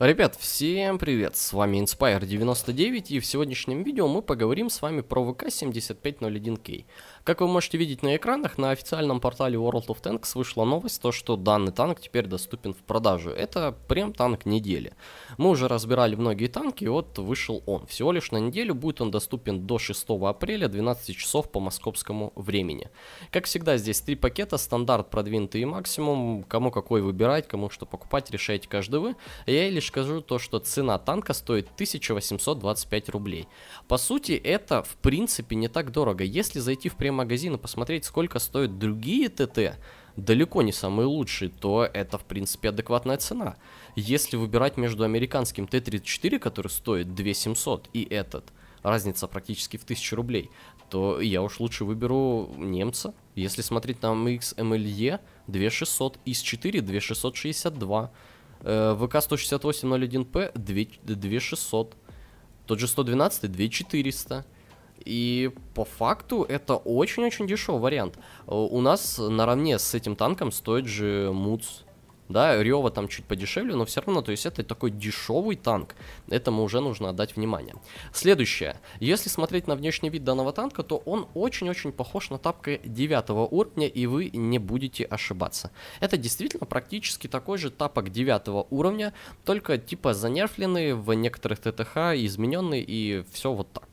Ребят, всем привет, с вами Inspire99 и в сегодняшнем видео мы поговорим с вами про VK 7501 k Как вы можете видеть на экранах, на официальном портале World of Tanks вышла новость, то что данный танк теперь доступен в продажу. Это прям танк недели. Мы уже разбирали многие танки, и вот вышел он. Всего лишь на неделю будет он доступен до 6 апреля 12 часов по московскому времени. Как всегда, здесь три пакета, стандарт, продвинутый и максимум. Кому какой выбирать, кому что покупать, решаете каждый вы. Я лишь скажу то, что цена танка стоит 1825 рублей. По сути, это в принципе не так дорого. Если зайти в магазин и посмотреть, сколько стоят другие ТТ, далеко не самые лучшие, то это, в принципе, адекватная цена. Если выбирать между американским Т-34, который стоит 2700, и этот, разница практически в 1000 рублей, то я уж лучше выберу немца. Если смотреть на MX MLE, 2600, из 4 2662. Э, ВК-168-01П 2600. Тот же 112 2400. И по факту это очень-очень дешевый вариант. Э, у нас наравне с этим танком стоит же МУЦ да, Рева там чуть подешевле, но все равно, то есть это такой дешевый танк, этому уже нужно отдать внимание. Следующее, если смотреть на внешний вид данного танка, то он очень-очень похож на тапка 9 уровня, и вы не будете ошибаться. Это действительно практически такой же тапок 9 уровня, только типа занерфленный в некоторых ТТХ, измененный и все вот так.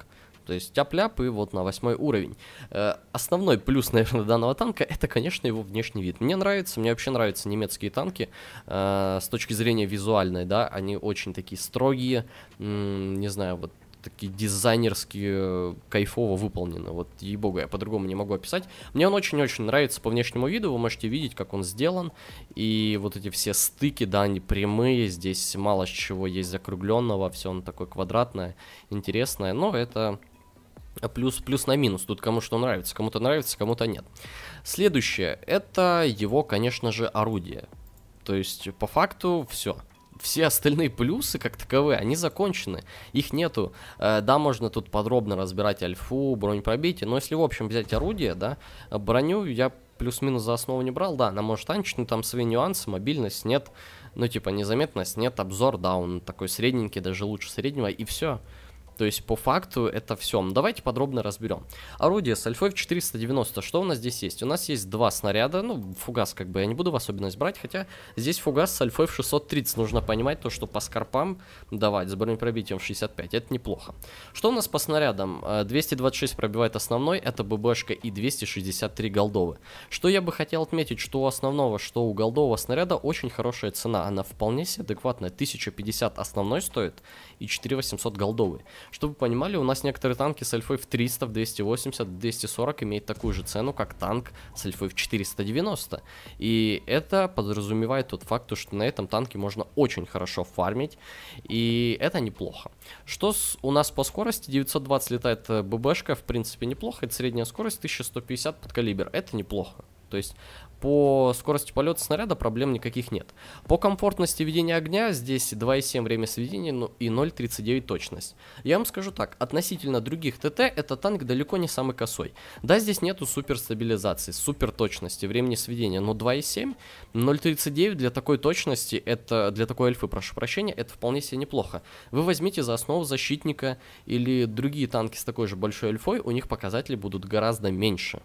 То есть тяп-ляп и вот на восьмой уровень. Э, основной плюс, наверное, данного танка, это, конечно, его внешний вид. Мне нравится, мне вообще нравятся немецкие танки э, с точки зрения визуальной, да, они очень такие строгие, не знаю, вот такие дизайнерские, кайфово выполнены. Вот, ей-богу, я по-другому не могу описать. Мне он очень-очень нравится по внешнему виду, вы можете видеть, как он сделан. И вот эти все стыки, да, они прямые, здесь мало чего есть закругленного, все он такое квадратное, интересное. Но это а плюс, плюс на минус, тут кому что нравится, кому-то нравится, кому-то нет. Следующее, это его, конечно же, орудие. То есть, по факту, все все остальные плюсы, как таковые, они закончены. Их нету. Э, да, можно тут подробно разбирать альфу, бронь пробития, но если, в общем, взять орудие, да, броню я плюс-минус за основу не брал, да, она может танчить, там свои нюансы, мобильность нет, ну, типа, незаметность нет, обзор, да, он такой средненький, даже лучше среднего, и все. То есть по факту это все. Но ну, давайте подробно разберем. Орудие с альфой в 490. Что у нас здесь есть? У нас есть два снаряда. Ну, фугас как бы я не буду в особенность брать, хотя здесь фугас с альфой в 630. Нужно понимать то, что по скорпам давать с бронепробитием в 65. Это неплохо. Что у нас по снарядам? 226 э, пробивает основной, это ББшка и 263 голдовы. Что я бы хотел отметить, что у основного, что у голдового снаряда очень хорошая цена. Она вполне себе адекватная. 1050 основной стоит и 4800 голдовый. Чтобы вы понимали, у нас некоторые танки с альфой в 300, в 280, в 240 имеют такую же цену, как танк с альфой в 490. И это подразумевает тот факт, что на этом танке можно очень хорошо фармить, и это неплохо. Что с, у нас по скорости? 920 летает э, ББшка, в принципе, неплохо, это средняя скорость, 1150 под калибр, это неплохо. То есть по скорости полета снаряда проблем никаких нет. По комфортности ведения огня здесь 2,7 время сведения ну и 0,39 точность. Я вам скажу так, относительно других ТТ, этот танк далеко не самый косой. Да, здесь нету супер стабилизации, супер точности, времени сведения, но 2,7, 0,39 для такой точности, это для такой эльфы, прошу прощения, это вполне себе неплохо. Вы возьмите за основу защитника или другие танки с такой же большой эльфой, у них показатели будут гораздо меньше.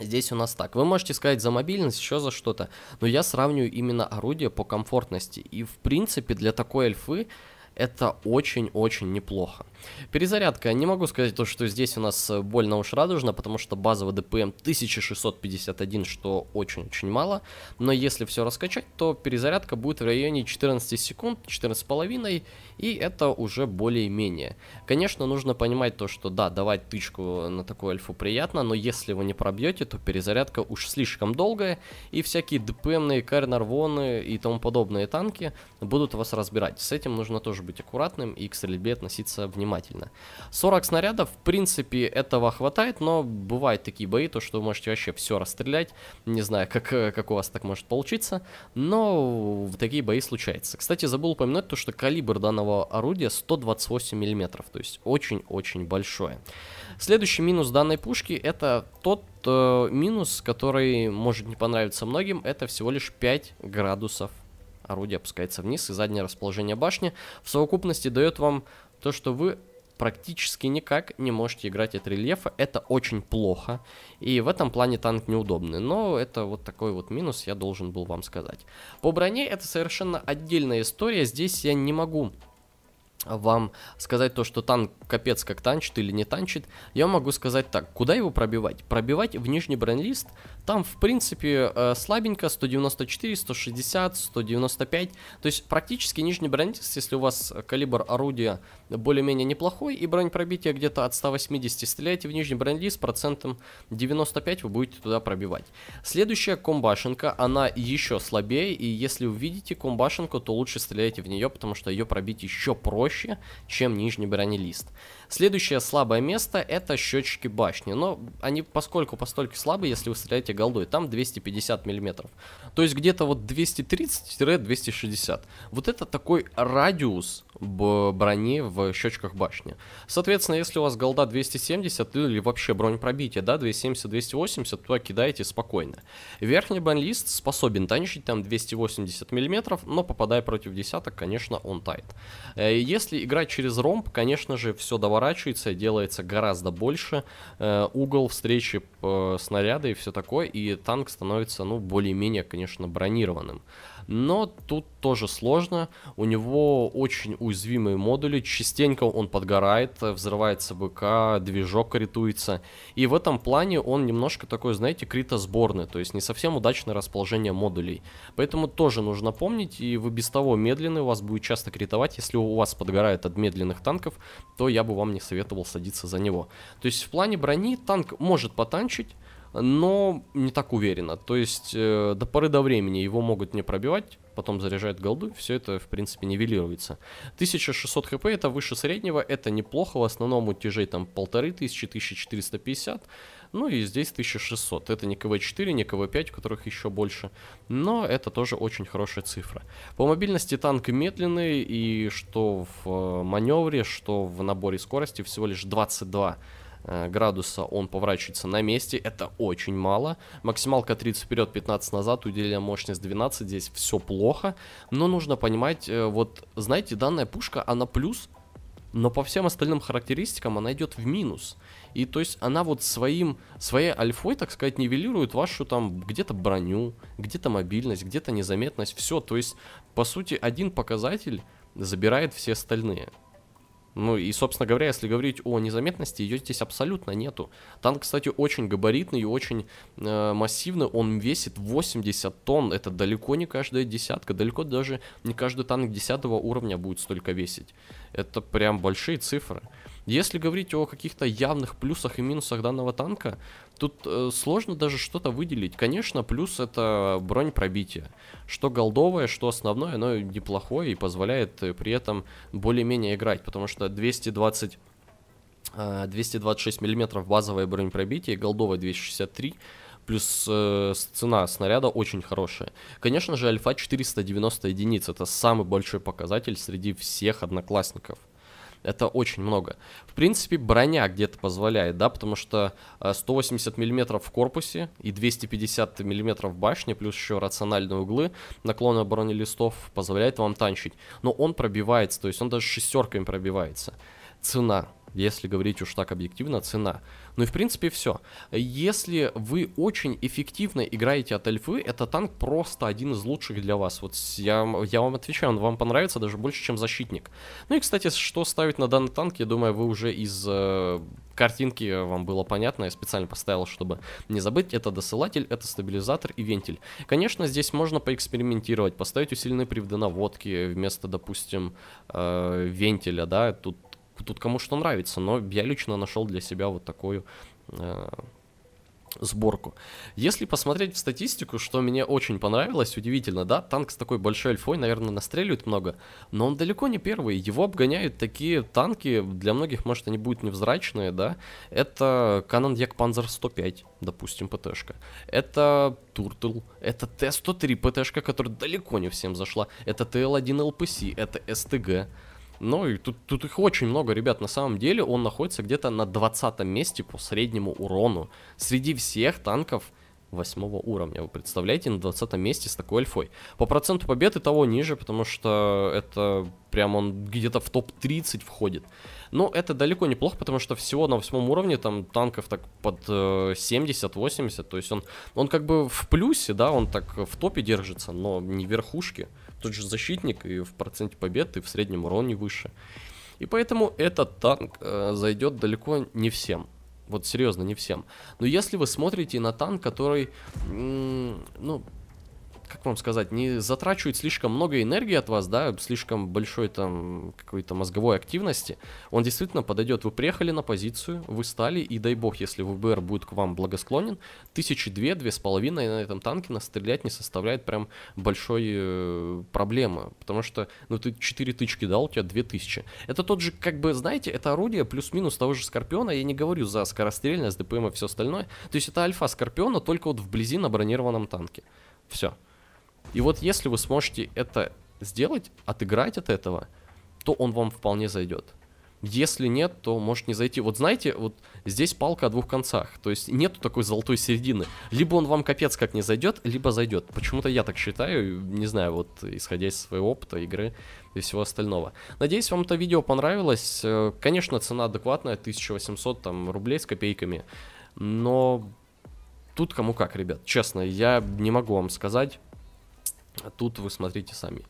Здесь у нас так. Вы можете сказать за мобильность, еще за что-то. Но я сравниваю именно орудие по комфортности. И в принципе для такой эльфы это очень-очень неплохо. Перезарядка, не могу сказать то, что здесь у нас э, больно уж радужно, потому что базовый ДПМ 1651, что очень-очень мало, но если все раскачать, то перезарядка будет в районе 14 секунд, 14,5, и это уже более-менее. Конечно, нужно понимать то, что да, давать тычку на такую альфу приятно, но если вы не пробьете, то перезарядка уж слишком долгая, и всякие ДПМные карнарвоны и тому подобные танки будут вас разбирать. С этим нужно тоже тоже быть аккуратным и к стрельбе относиться внимательно. 40 снарядов, в принципе, этого хватает, но бывают такие бои, то что вы можете вообще все расстрелять. Не знаю, как, э, как у вас так может получиться, но такие бои случаются. Кстати, забыл упомянуть то, что калибр данного орудия 128 мм, то есть очень-очень большое. Следующий минус данной пушки это тот э, минус, который может не понравиться многим, это всего лишь 5 градусов орудие опускается вниз, и заднее расположение башни в совокупности дает вам то, что вы практически никак не можете играть от рельефа, это очень плохо, и в этом плане танк неудобный, но это вот такой вот минус я должен был вам сказать. По броне это совершенно отдельная история, здесь я не могу вам сказать то, что танк капец как танчит или не танчит, я могу сказать так, куда его пробивать? Пробивать в нижний бронелист, там в принципе э, слабенько 194, 160, 195, то есть практически нижний бронелист, если у вас калибр орудия более-менее неплохой, и бронь пробития где-то от 180. Стреляете в нижний бронли с процентом 95, вы будете туда пробивать. Следующая комбашенка, она еще слабее, и если увидите комбашенку, то лучше стреляйте в нее, потому что ее пробить еще проще, чем нижний бронелист. Следующее слабое место это счетчики башни, но они поскольку постольку слабые, если вы стреляете голдой, там 250 миллиметров. То есть где-то вот 230-260. Вот это такой радиус брони в щечках башни. Соответственно, если у вас голда 270 или вообще бронепробитие, да, 270-280, то кидаете спокойно. Верхний бронлист способен танчить там 280 мм, но попадая против десяток, конечно, он тает. Э, если играть через ромб, конечно же, все доворачивается, делается гораздо больше, э, угол встречи э, снаряда и все такое, и танк становится, ну, более-менее, конечно, бронированным. Но тут тоже сложно. У него очень уязвимые модули, частенько он подгорает, э, взрывается БК, движок критуется. И в этом плане он немножко такой, знаете, критосборный, то есть не совсем удачное расположение модулей. Поэтому тоже нужно помнить, и вы без того у вас будет часто критовать. Если у вас подгорает от медленных танков, то я бы вам не советовал садиться за него. То есть в плане брони танк может потанчить, но не так уверенно. То есть э, до поры до времени его могут не пробивать, потом заряжает голду, все это, в принципе, нивелируется. 1600 хп это выше среднего, это неплохо, в основном у тяжей там 1500, 1450, ну и здесь 1600. Это не КВ-4, не КВ-5, у которых еще больше, но это тоже очень хорошая цифра. По мобильности танк медленный, и что в э, маневре, что в наборе скорости всего лишь 22 Э, градуса он поворачивается на месте, это очень мало. Максималка 30 вперед, 15 назад, удельная мощность 12, здесь все плохо. Но нужно понимать, э, вот знаете, данная пушка, она плюс, но по всем остальным характеристикам она идет в минус. И то есть она вот своим, своей альфой, так сказать, нивелирует вашу там где-то броню, где-то мобильность, где-то незаметность, все. То есть, по сути, один показатель забирает все остальные. Ну и, собственно говоря, если говорить о незаметности, ее здесь абсолютно нету. Танк, кстати, очень габаритный и очень э, массивный. Он весит 80 тонн. Это далеко не каждая десятка. Далеко даже не каждый танк 10 уровня будет столько весить. Это прям большие цифры. Если говорить о каких-то явных плюсах и минусах данного танка, Тут э, сложно даже что-то выделить. Конечно, плюс это бронь пробития. Что голдовое, что основное, оно неплохое и позволяет э, при этом более-менее играть, потому что 220 э, 226 миллиметров базовое бронепробитие, голдовое 263 плюс э, цена снаряда очень хорошая. Конечно же, альфа 490 единиц это самый большой показатель среди всех одноклассников. Это очень много. В принципе, броня где-то позволяет, да, потому что 180 э, мм в корпусе и 250 мм в башне, плюс еще рациональные углы наклона бронелистов позволяет вам танчить. Но он пробивается, то есть он даже шестерками пробивается. Цена если говорить уж так объективно, цена. Ну и в принципе все. Если вы очень эффективно играете от эльфы, этот танк просто один из лучших для вас. Вот я, я вам отвечаю, он вам понравится даже больше, чем защитник. Ну и, кстати, что ставить на данный танк, я думаю, вы уже из э, картинки э, вам было понятно. Я специально поставил, чтобы не забыть. Это досылатель, это стабилизатор и вентиль. Конечно, здесь можно поэкспериментировать, поставить усиленные приводы наводки вместо, допустим, э, вентиля, да, тут Типа, тут кому что нравится, но я лично нашел для себя вот такую э, сборку. Если посмотреть в статистику, что мне очень понравилось, удивительно, да, танк с такой большой альфой, наверное, настреливает много, но он далеко не первый, его обгоняют такие танки, для многих, может, они будут невзрачные, да, это Canon Як Panzer 105, допустим, ПТшка, это туртл, это Т-103 ПТшка, которая далеко не всем зашла, это ТЛ-1 ЛПС, это СТГ, ну и тут, тут их очень много, ребят, на самом деле он находится где-то на 20 месте по среднему урону. Среди всех танков восьмого уровня. Вы представляете, на 20 месте с такой альфой. По проценту победы того ниже, потому что это прям он где-то в топ-30 входит. Но это далеко неплохо потому что всего на восьмом уровне там танков так под 70-80, э, то есть он, он как бы в плюсе, да, он так в топе держится, но не верхушке Тот же защитник и в проценте победы и в среднем уроне выше. И поэтому этот танк э, зайдет далеко не всем. Вот серьезно, не всем. Но если вы смотрите на танк, который, ну, как вам сказать, не затрачивает слишком много энергии от вас, да, слишком большой там какой-то мозговой активности, он действительно подойдет. Вы приехали на позицию, вы стали, и дай бог, если ВБР будет к вам благосклонен, тысячи две, две с половиной на этом танке настрелять не составляет прям большой э, проблемы, потому что, ну, ты четыре тычки дал, у тебя две тысячи. Это тот же, как бы, знаете, это орудие плюс-минус того же Скорпиона, я не говорю за скорострельность, ДПМ и все остальное, то есть это альфа Скорпиона, только вот вблизи на бронированном танке. Все. И вот если вы сможете это сделать, отыграть от этого, то он вам вполне зайдет. Если нет, то может не зайти. Вот знаете, вот здесь палка о двух концах. То есть нету такой золотой середины. Либо он вам капец как не зайдет, либо зайдет. Почему-то я так считаю, не знаю, вот исходя из своего опыта игры и всего остального. Надеюсь, вам это видео понравилось. Э, конечно, цена адекватная, 1800 там, рублей с копейками. Но тут кому как, ребят. Честно, я не могу вам сказать тут вы смотрите сами.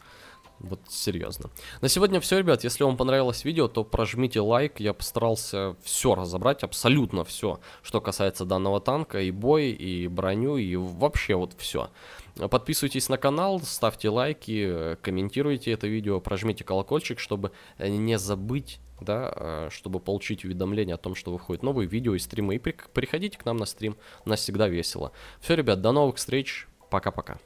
Вот серьезно. На сегодня все, ребят. Если вам понравилось видео, то прожмите лайк. Я постарался все разобрать, абсолютно все, что касается данного танка, и бой, и броню, и вообще вот все. Подписывайтесь на канал, ставьте лайки, комментируйте это видео, прожмите колокольчик, чтобы не забыть, да, э, чтобы получить уведомление о том, что выходят новые видео и стримы. И приходите к нам на стрим, у нас всегда весело. Все, ребят, до новых встреч, пока-пока.